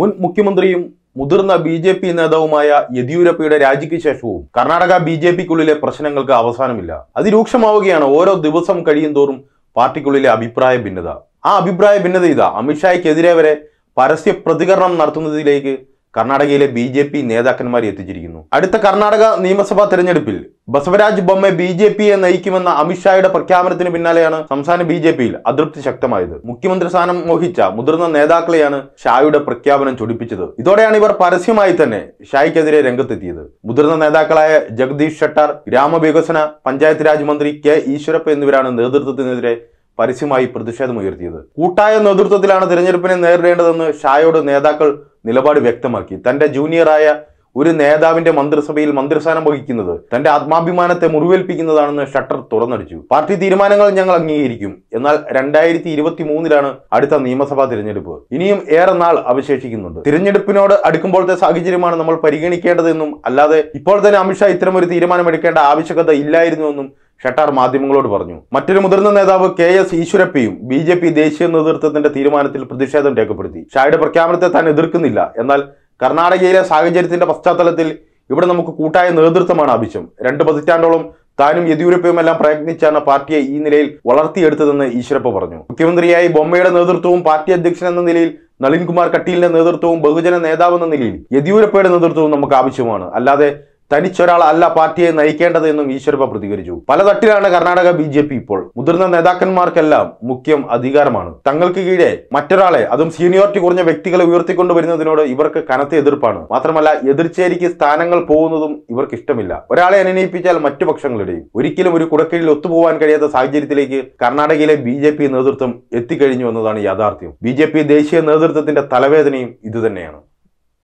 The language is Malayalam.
മുൻ മുഖ്യമന്ത്രിയും മുതിർന്ന ബി ജെ പി നേതാവുമായ യെദ്യൂരപ്പയുടെ രാജിക്ക് ശേഷവും കർണാടക ബി ജെ പിക്കുള്ളിലെ പ്രശ്നങ്ങൾക്ക് അവസാനമില്ല അതിരൂക്ഷമാവുകയാണ് ഓരോ ദിവസം കഴിയും തോറും പാർട്ടിക്കുള്ളിലെ അഭിപ്രായ ഭിന്നത ആ അഭിപ്രായ ഭിന്നത ഇതാ അമിത്ഷായ്ക്കെതിരെ വരെ പരസ്യ പ്രതികരണം നടത്തുന്നതിലേക്ക് കർണാടകയിലെ ബി ജെ പി നേതാക്കന്മാരെ എത്തിച്ചിരിക്കുന്നു അടുത്ത കർണാടക നിയമസഭാ തെരഞ്ഞെടുപ്പിൽ ബസവരാജ് ബൊമ്മെ ബി ജെ പിയെ നയിക്കുമെന്ന അമിത്ഷായുടെ പ്രഖ്യാപനത്തിന് പിന്നാലെയാണ് സംസ്ഥാന ബി ജെ പിയിൽ അതൃപ്തി ശക്തമായത് മുഖ്യമന്ത്രി സ്ഥാനം മോഹിച്ച മുതിർന്ന നേതാക്കളെയാണ് ഷായുടെ പ്രഖ്യാപനം ചൊടിപ്പിച്ചത് ഇതോടെയാണ് ഇവർ പരസ്യമായി തന്നെ ഷായ്ക്കെതിരെ രംഗത്തെത്തിയത് മുതിർന്ന നേതാക്കളായ ജഗദീഷ് ഷട്ടാർ ഗ്രാമവികസന പഞ്ചായത്ത് രാജ് മന്ത്രി കെ ഈശ്വരപ്പ എന്നിവരാണ് നേതൃത്വത്തിനെതിരെ പരസ്യമായി പ്രതിഷേധമുയർത്തിയത് കൂട്ടായ നേതൃത്വത്തിലാണ് തിരഞ്ഞെടുപ്പിനെ നേരിടേണ്ടതെന്ന് ഷായോട് നേതാക്കൾ നിലപാട് വ്യക്തമാക്കി തന്റെ ജൂനിയറായ ഒരു നേതാവിന്റെ മന്ത്രിസഭയിൽ മന്ത്രിസ്ഥാനം വഹിക്കുന്നത് തന്റെ ആത്മാഭിമാനത്തെ മുറിവേൽപ്പിക്കുന്നതാണെന്ന് ഷട്ടർ തുറന്നടിച്ചു പാർട്ടി തീരുമാനങ്ങൾ ഞങ്ങൾ അംഗീകരിക്കും എന്നാൽ രണ്ടായിരത്തി ഇരുപത്തി മൂന്നിലാണ് അടുത്ത നിയമസഭാ തിരഞ്ഞെടുപ്പ് ഇനിയും ഏറെ നാൾ അവശേഷിക്കുന്നുണ്ട് തിരഞ്ഞെടുപ്പിനോട് അടുക്കുമ്പോഴത്തെ സാഹചര്യമാണ് നമ്മൾ പരിഗണിക്കേണ്ടതെന്നും അല്ലാതെ ഇപ്പോൾ തന്നെ അമിത്ഷാ ഇത്തരം ഒരു തീരുമാനം എടുക്കേണ്ട ആവശ്യകത ഇല്ലായിരുന്നുവെന്നും ഷട്ടാർ മാധ്യമങ്ങളോട് പറഞ്ഞു മറ്റൊരു മുതിർന്ന നേതാവ് കെ എസ് ഈശ്വരപ്പിയും ബി ജെ പി ദേശീയ നേതൃത്വത്തിന്റെ തീരുമാനത്തിൽ പ്രതിഷേധം രേഖപ്പെടുത്തി ഷായുടെ പ്രഖ്യാപനത്തെ താൻ എതിർക്കുന്നില്ല എന്നാൽ കർണാടകയിലെ സാഹചര്യത്തിന്റെ പശ്ചാത്തലത്തിൽ ഇവിടെ നമുക്ക് കൂട്ടായ നേതൃത്വമാണ് ആവശ്യം രണ്ട് പതിറ്റാണ്ടോളം താനും എല്ലാം പ്രയത്നിച്ചാണ് പാർട്ടിയെ ഈ നിലയിൽ വളർത്തിയെടുത്തതെന്ന് ഈശ്വരപ്പ പറഞ്ഞു മുഖ്യമന്ത്രിയായി ബൊമ്മയുടെ നേതൃത്വവും പാർട്ടി അധ്യക്ഷൻ എന്ന നിലയിൽ നളിൻകുമാർ കട്ടീലിന്റെ നേതൃത്വവും ബഹുജന നേതാവ് എന്ന നിലയിൽ യെദ്യൂരപ്പയുടെ നേതൃത്വവും നമുക്ക് ആവശ്യമാണ് അല്ലാതെ തനിച്ചൊരാൾ അല്ല പാർട്ടിയെ നയിക്കേണ്ടത് എന്നും ഈശ്വരപ്പ പ്രതികരിച്ചു പലതട്ടിലാണ് കർണാടക ബി ജെ പി ഇപ്പോൾ മുതിർന്ന നേതാക്കന്മാർക്കെല്ലാം മുഖ്യം അധികാരമാണ് തങ്ങൾക്ക് കീഴെ മറ്റൊരാളെ അതും സീനിയോറിറ്റി കുറഞ്ഞ വ്യക്തികളെ ഉയർത്തിക്കൊണ്ടുവരുന്നതിനോട് ഇവർക്ക് കനത്ത എതിർപ്പാണ് മാത്രമല്ല എതിർച്ചേരിക്ക് സ്ഥാനങ്ങൾ പോകുന്നതും ഇവർക്ക് ഇഷ്ടമില്ല ഒരാളെ അനുനയിപ്പിച്ചാൽ മറ്റു പക്ഷങ്ങളുടെയും ഒരിക്കലും ഒരു കുടക്കീഴിൽ ഒത്തുപോകാൻ കഴിയാത്ത സാഹചര്യത്തിലേക്ക് കർണാടകയിലെ ബി ജെ പി നേതൃത്വം എത്തിക്കഴിഞ്ഞു എന്നതാണ് യാഥാർത്ഥ്യം ബി ജെ പി ദേശീയ നേതൃത്വത്തിന്റെ തലവേദനയും ഇതുതന്നെയാണ്